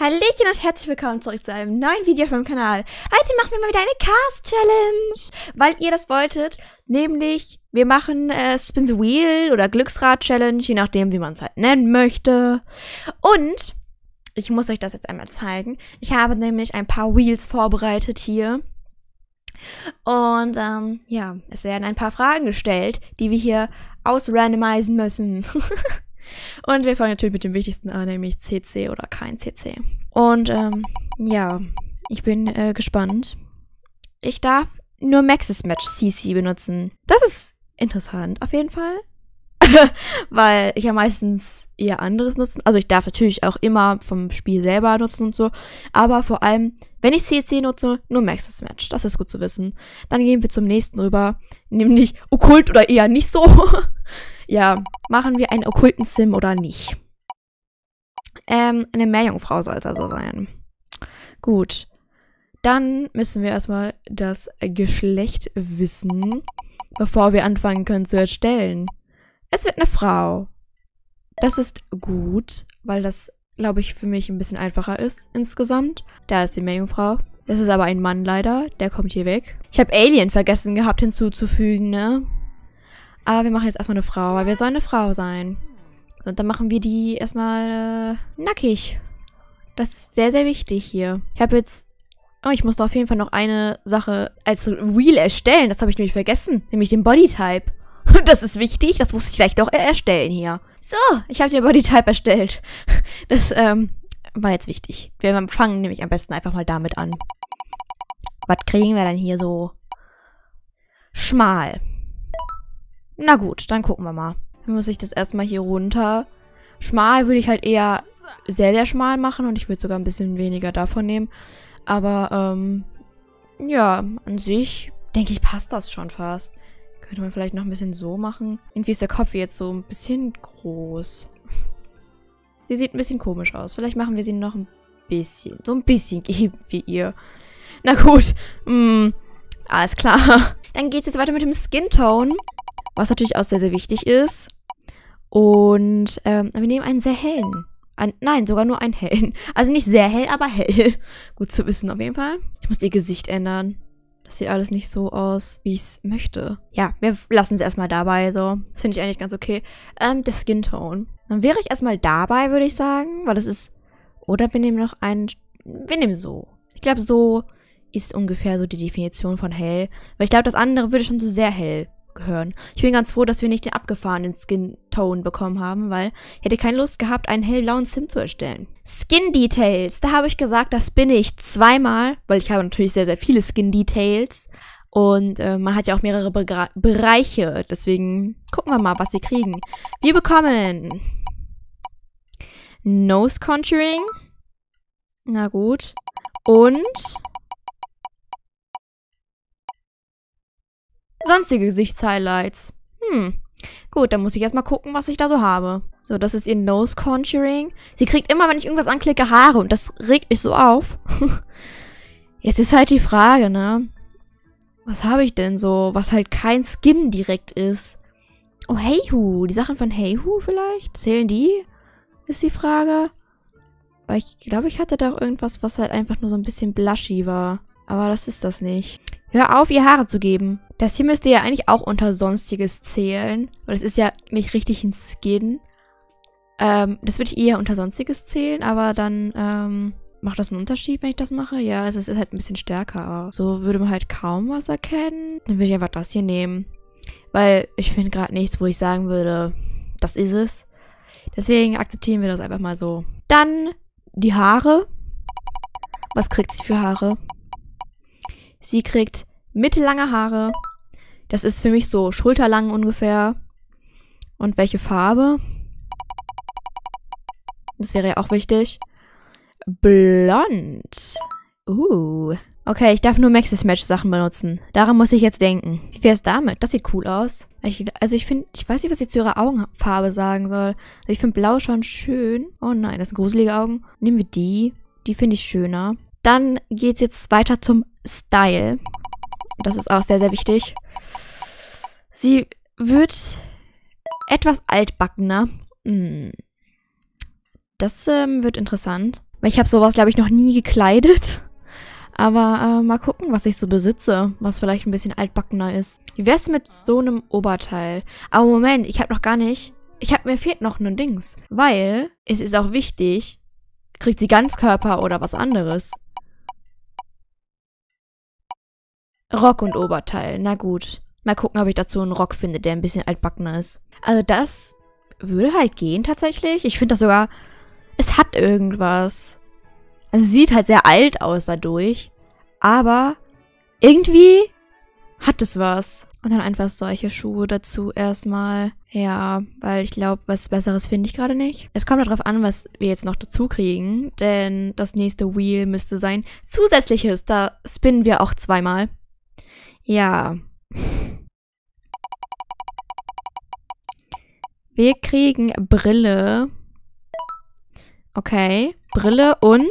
Hallöchen und herzlich willkommen zurück zu einem neuen Video vom Kanal. Heute machen wir mal wieder eine Cast-Challenge, weil ihr das wolltet. Nämlich, wir machen äh, Spin the Wheel oder Glücksrad-Challenge, je nachdem, wie man es halt nennen möchte. Und, ich muss euch das jetzt einmal zeigen, ich habe nämlich ein paar Wheels vorbereitet hier. Und, ähm, ja, es werden ein paar Fragen gestellt, die wir hier ausrandomisen müssen. Und wir fangen natürlich mit dem Wichtigsten an, nämlich CC oder kein CC. Und ähm, ja, ich bin äh, gespannt. Ich darf nur Maxis Match CC benutzen. Das ist interessant, auf jeden Fall. Weil ich ja meistens eher anderes nutzen. Also ich darf natürlich auch immer vom Spiel selber nutzen und so. Aber vor allem, wenn ich CC nutze, nur Maxis Match. Das ist gut zu wissen. Dann gehen wir zum nächsten rüber. Nämlich Okkult oder eher nicht so. ja, machen wir einen okkulten Sim oder nicht? Ähm, eine Meerjungfrau soll es also sein. Gut. Dann müssen wir erstmal das Geschlecht wissen, bevor wir anfangen können zu erstellen. Es wird eine Frau. Das ist gut, weil das, glaube ich, für mich ein bisschen einfacher ist insgesamt. Da ist die Meerjungfrau. Das ist aber ein Mann leider. Der kommt hier weg. Ich habe Alien vergessen gehabt hinzuzufügen, ne? Aber ah, wir machen jetzt erstmal eine Frau, weil wir sollen eine Frau sein. So, und dann machen wir die erstmal äh, nackig. Das ist sehr, sehr wichtig hier. Ich habe jetzt... Oh, ich muss da auf jeden Fall noch eine Sache als Wheel erstellen. Das habe ich nämlich vergessen. Nämlich den Bodytype. Und Das ist wichtig. Das muss ich gleich doch erstellen hier. So, ich habe den Bodytype erstellt. Das ähm, war jetzt wichtig. Wir fangen nämlich am besten einfach mal damit an. Was kriegen wir dann hier so? Schmal. Na gut, dann gucken wir mal. Dann muss ich das erstmal hier runter. Schmal würde ich halt eher sehr, sehr schmal machen und ich würde sogar ein bisschen weniger davon nehmen. Aber, ähm, ja, an sich denke ich, passt das schon fast. Könnte man vielleicht noch ein bisschen so machen. Irgendwie ist der Kopf jetzt so ein bisschen groß. Sie sieht ein bisschen komisch aus. Vielleicht machen wir sie noch ein bisschen. So ein bisschen geben wie ihr. Na gut. Mm, alles klar. Dann geht's jetzt weiter mit dem Skin Tone was natürlich auch sehr, sehr wichtig ist. Und ähm, wir nehmen einen sehr hellen. An, nein, sogar nur einen hellen. Also nicht sehr hell, aber hell. Gut zu wissen auf jeden Fall. Ich muss ihr Gesicht ändern. Das sieht alles nicht so aus, wie ich es möchte. Ja, wir lassen es erstmal dabei. So, das finde ich eigentlich ganz okay. Ähm, der Skin Tone. Dann wäre ich erstmal dabei, würde ich sagen, weil das ist... Oder wir nehmen noch einen... Wir nehmen so. Ich glaube, so ist ungefähr so die Definition von hell. Weil ich glaube, das andere würde schon zu sehr hell hören. Ich bin ganz froh, dass wir nicht den abgefahrenen Skin-Tone bekommen haben, weil ich hätte keine Lust gehabt, einen hellblauen Sim zu erstellen. Skin-Details. Da habe ich gesagt, das bin ich zweimal, weil ich habe natürlich sehr, sehr viele Skin-Details. Und äh, man hat ja auch mehrere Be Bereiche. Deswegen gucken wir mal, was wir kriegen. Wir bekommen Nose Contouring. Na gut. Und Sonstige Gesichtshighlights. Hm. Gut, dann muss ich erstmal gucken, was ich da so habe. So, das ist ihr Nose Contouring. Sie kriegt immer, wenn ich irgendwas anklicke, Haare und das regt mich so auf. Jetzt ist halt die Frage, ne? Was habe ich denn so, was halt kein Skin direkt ist? Oh, Heyhu, Die Sachen von Heyhu vielleicht? Zählen die? Ist die Frage. Weil ich glaube, ich hatte da auch irgendwas, was halt einfach nur so ein bisschen blushy war. Aber das ist das nicht. Hör auf, ihr Haare zu geben. Das hier müsste ja eigentlich auch unter Sonstiges zählen, weil es ist ja nicht richtig ein Skin. Ähm, das würde ich eher unter Sonstiges zählen, aber dann ähm, macht das einen Unterschied, wenn ich das mache? Ja, also es ist halt ein bisschen stärker. Aber so würde man halt kaum was erkennen. Dann würde ich einfach das hier nehmen, weil ich finde gerade nichts, wo ich sagen würde, das ist es. Deswegen akzeptieren wir das einfach mal so. Dann die Haare. Was kriegt sie für Haare? Sie kriegt mittellange Haare. Das ist für mich so schulterlang ungefähr. Und welche Farbe? Das wäre ja auch wichtig. Blond. Uh. Okay, ich darf nur Maxis Match Sachen benutzen. Daran muss ich jetzt denken. Wie wäre es damit? Das sieht cool aus. Ich, also ich finde, ich weiß nicht, was ich zu ihrer Augenfarbe sagen soll. Also ich finde blau schon schön. Oh nein, das sind gruselige Augen. Nehmen wir die. Die finde ich schöner. Dann geht's jetzt weiter zum Style. Das ist auch sehr, sehr wichtig. Sie wird etwas altbackener. Hm. Das ähm, wird interessant. Ich habe sowas, glaube ich, noch nie gekleidet. Aber äh, mal gucken, was ich so besitze, was vielleicht ein bisschen altbackener ist. Wie wär's mit so einem Oberteil? Aber Moment, ich habe noch gar nicht... Ich habe mir fehlt noch ein ne Dings. Weil es ist auch wichtig, kriegt sie Ganzkörper oder was anderes. Rock und Oberteil, na gut. Mal gucken, ob ich dazu einen Rock finde, der ein bisschen altbackener ist. Also das würde halt gehen tatsächlich. Ich finde das sogar, es hat irgendwas. Also sieht halt sehr alt aus dadurch. Aber irgendwie hat es was. Und dann einfach solche Schuhe dazu erstmal. Ja, weil ich glaube, was Besseres finde ich gerade nicht. Es kommt darauf an, was wir jetzt noch dazu kriegen. Denn das nächste Wheel müsste sein zusätzliches. Da spinnen wir auch zweimal. Ja, wir kriegen Brille. Okay. Brille und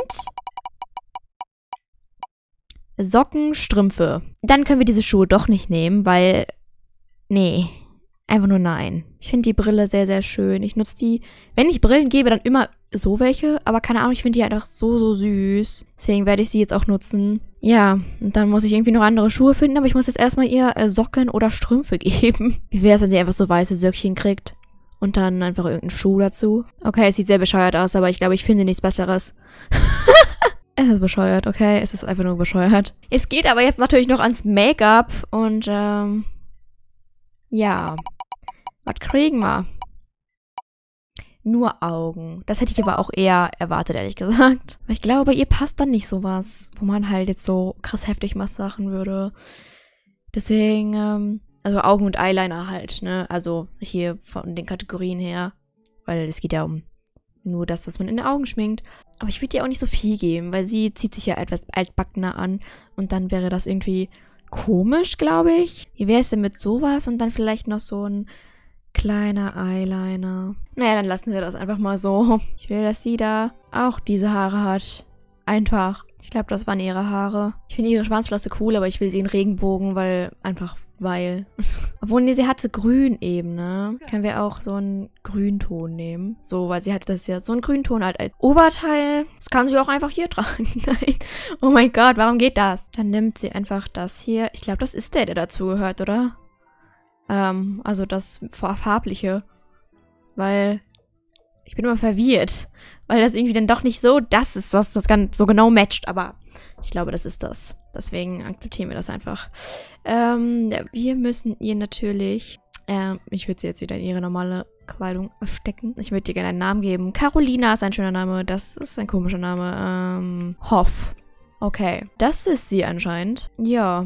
Socken, Strümpfe. Dann können wir diese Schuhe doch nicht nehmen, weil... Nee. Einfach nur nein. Ich finde die Brille sehr, sehr schön. Ich nutze die... Wenn ich Brillen gebe, dann immer so welche. Aber keine Ahnung, ich finde die einfach so, so süß. Deswegen werde ich sie jetzt auch nutzen. Ja, und dann muss ich irgendwie noch andere Schuhe finden, aber ich muss jetzt erstmal ihr äh, Socken oder Strümpfe geben. Wie wäre es, wenn sie einfach so weiße Söckchen kriegt? Und dann einfach irgendeinen Schuh dazu? Okay, es sieht sehr bescheuert aus, aber ich glaube, ich finde nichts Besseres. es ist bescheuert, okay? Es ist einfach nur bescheuert. Es geht aber jetzt natürlich noch ans Make-up und, ähm, ja. Was kriegen wir? nur Augen. Das hätte ich aber auch eher erwartet, ehrlich gesagt. ich glaube, ihr passt dann nicht sowas, wo man halt jetzt so krass heftig was machen würde. Deswegen, ähm, also Augen und Eyeliner halt, ne? Also hier von den Kategorien her. Weil es geht ja um nur das, was man in den Augen schminkt. Aber ich würde ihr auch nicht so viel geben, weil sie zieht sich ja etwas altbackener an. Und dann wäre das irgendwie komisch, glaube ich. Wie wäre es denn mit sowas und dann vielleicht noch so ein Kleiner Eyeliner. Naja, dann lassen wir das einfach mal so. Ich will, dass sie da auch diese Haare hat. Einfach. Ich glaube, das waren ihre Haare. Ich finde ihre Schwanzflosse cool, aber ich will sie in Regenbogen, weil einfach weil. Obwohl, nee, sie hat so grün eben, ne? Können wir auch so einen Grünton nehmen. So, weil sie hatte das ja so einen Grünton halt als Oberteil. Das kann sie auch einfach hier tragen. Nein. Oh mein Gott, warum geht das? Dann nimmt sie einfach das hier. Ich glaube, das ist der, der dazugehört, oder? Ähm, also das Farbliche. Weil ich bin immer verwirrt. Weil das irgendwie dann doch nicht so das ist, was das ganz so genau matcht. Aber ich glaube, das ist das. Deswegen akzeptieren wir das einfach. Ähm, wir müssen ihr natürlich... Ähm, ich würde sie jetzt wieder in ihre normale Kleidung stecken. Ich würde dir gerne einen Namen geben. Carolina ist ein schöner Name. Das ist ein komischer Name. Ähm, Hoff. Okay. Das ist sie anscheinend. Ja.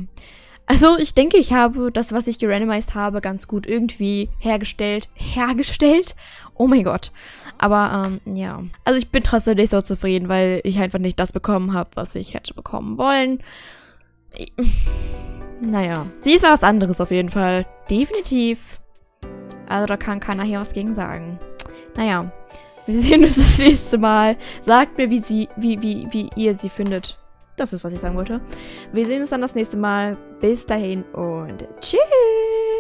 Also ich denke, ich habe das, was ich gerandomized habe, ganz gut irgendwie hergestellt. Hergestellt? Oh mein Gott. Aber ähm, ja. Also ich bin trotzdem nicht so zufrieden, weil ich einfach nicht das bekommen habe, was ich hätte bekommen wollen. naja. Sie ist was anderes auf jeden Fall. Definitiv. Also da kann keiner hier was gegen sagen. Naja. Wir sehen uns das nächste Mal. Sagt mir, wie, sie, wie, wie, wie ihr sie findet. Das ist, was ich sagen wollte. Wir sehen uns dann das nächste Mal. Bis dahin und tschüss.